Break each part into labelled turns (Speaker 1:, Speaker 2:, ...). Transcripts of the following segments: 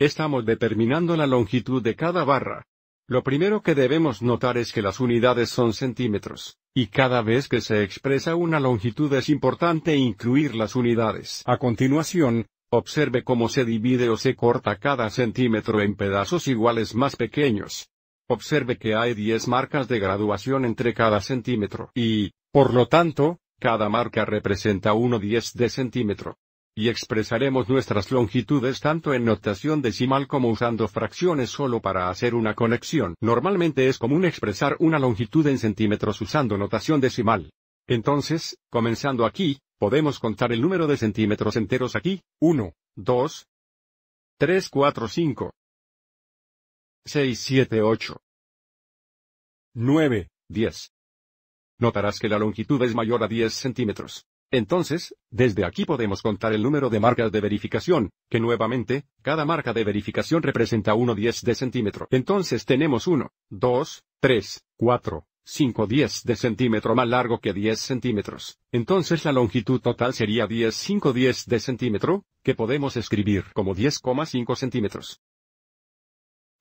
Speaker 1: Estamos determinando la longitud de cada barra. Lo primero que debemos notar es que las unidades son centímetros, y cada vez que se expresa una longitud es importante incluir las unidades. A continuación, observe cómo se divide o se corta cada centímetro en pedazos iguales más pequeños. Observe que hay 10 marcas de graduación entre cada centímetro y, por lo tanto, cada marca representa 1 10 de centímetro. Y expresaremos nuestras longitudes tanto en notación decimal como usando fracciones solo para hacer una conexión. Normalmente es común expresar una longitud en centímetros usando notación decimal. Entonces, comenzando aquí, podemos contar el número de centímetros enteros aquí, 1, 2,
Speaker 2: 3, 4, 5, 6, 7, 8,
Speaker 1: 9, 10. Notarás que la longitud es mayor a 10 centímetros. Entonces, desde aquí podemos contar el número de marcas de verificación, que nuevamente, cada marca de verificación representa 1 10 de centímetro. Entonces tenemos 1, 2, 3, 4, 5 10 de centímetro más largo que 10 centímetros. Entonces la longitud total sería 10 5 10 de centímetro, que podemos escribir como 10,5 centímetros.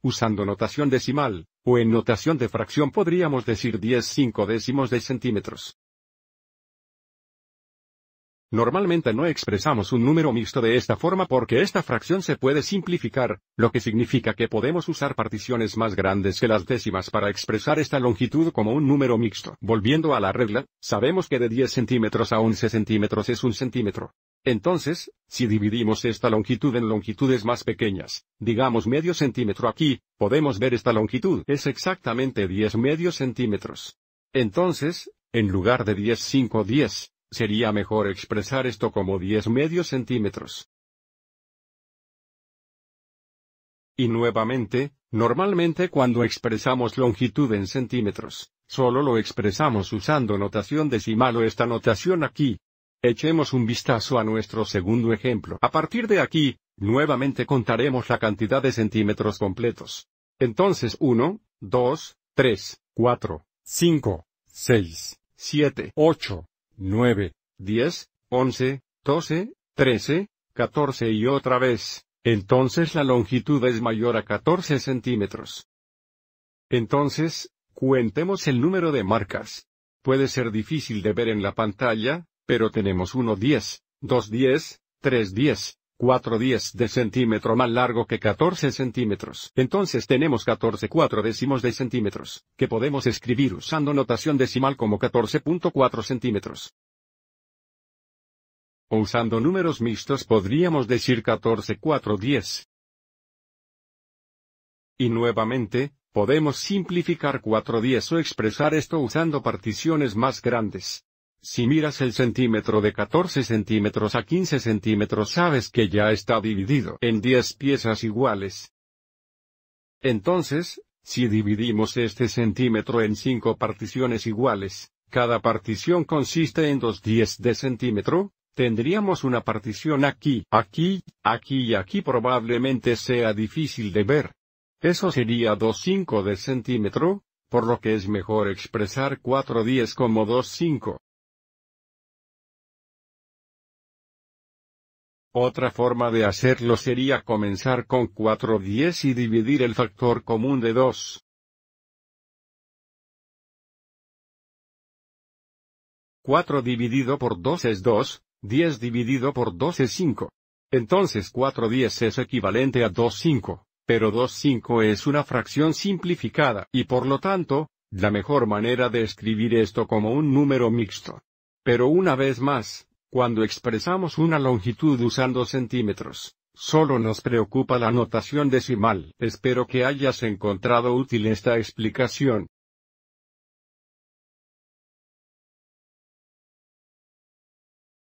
Speaker 1: Usando notación decimal, o en notación de fracción podríamos decir 10 5 décimos de centímetros. Normalmente no expresamos un número mixto de esta forma porque esta fracción se puede simplificar, lo que significa que podemos usar particiones más grandes que las décimas para expresar esta longitud como un número mixto. Volviendo a la regla, sabemos que de 10 centímetros a 11 centímetros es un centímetro. Entonces, si dividimos esta longitud en longitudes más pequeñas, digamos medio centímetro aquí, podemos ver esta longitud es exactamente 10 medios centímetros. Entonces, en lugar de 10 5 10, Sería mejor expresar esto como 10 medios centímetros. Y nuevamente, normalmente cuando expresamos longitud en centímetros, solo lo expresamos usando notación decimal o esta notación aquí. Echemos un vistazo a nuestro segundo ejemplo. A partir de aquí, nuevamente contaremos la cantidad de centímetros completos. Entonces 1, 2, 3, 4, 5, 6, 7, 8, 9, 10, 11, 12, 13, 14 y otra vez, entonces la longitud es mayor a 14 centímetros. Entonces, cuentemos el número de marcas. Puede ser difícil de ver en la pantalla, pero tenemos 1 10, 2 10, 3 10, 4 10 de centímetro más largo que 14 centímetros. Entonces tenemos 14 4 décimos de centímetros, que podemos escribir usando notación decimal como 14.4 centímetros. O usando números mixtos podríamos decir 14 4 10. Y nuevamente, podemos simplificar 4 10 o expresar esto usando particiones más grandes. Si miras el centímetro de 14 centímetros a 15 centímetros sabes que ya está dividido en 10 piezas iguales. Entonces, si dividimos este centímetro en 5 particiones iguales, cada partición consiste en 2 10 de centímetro, tendríamos una partición aquí, aquí, aquí y aquí probablemente sea difícil de ver. Eso sería 2 5 de centímetro, por lo que es mejor expresar 4 10 como 2 5.
Speaker 2: Otra forma de hacerlo sería comenzar con 4 10 y dividir el factor común de 2. 4 dividido por
Speaker 1: 2 es 2, 10 dividido por 2 es 5. Entonces 4 10 es equivalente a 2 5, pero 2 5 es una fracción simplificada y por lo tanto, la mejor manera de escribir esto como un número mixto. Pero una vez más, cuando expresamos una longitud usando centímetros, solo nos preocupa la notación decimal. Espero que hayas encontrado útil esta explicación.